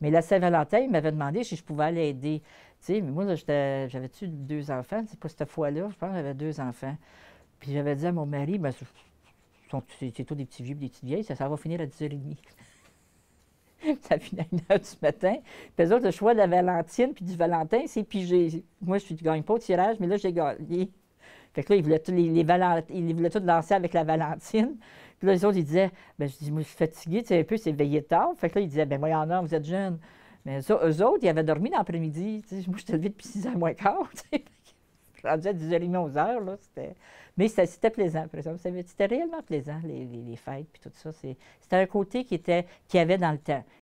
Mais la Saint-Valentin, il m'avait demandé si je pouvais l'aider. Tu sais, mais moi, j'avais-tu deux enfants? C'est pas cette fois-là, je pense j'avais deux enfants. Puis j'avais dit à mon mari, ben, c'est tous des petits vieux des petites vieilles, ça, va finir à 10h30. ça finit à 1h du matin. Puis eux autres, le choix de la Valentine puis du Valentin, c'est pigé. Moi, je ne gagne pas au tirage, mais là, j'ai gagné. Fait que là, ils voulaient tout, les, ils tout lancer avec la Valentine. Puis là, les autres, ils disaient, ben, je dis, moi, suis fatigué, tu sais, un peu, c'est veillé tard. Fait que là, ils disaient, ben, moi, il y en a, vous êtes jeune. » Mais les eux autres, ils avaient dormi l'après-midi. Moi, j'étais levé depuis 6 h moins quart. Je rendais à 10h30, 11 là, c'était... Mais c'était plaisant, par exemple. C'était réellement plaisant, les, les fêtes, puis tout ça. C'était un côté qui, était, qui avait dans le temps.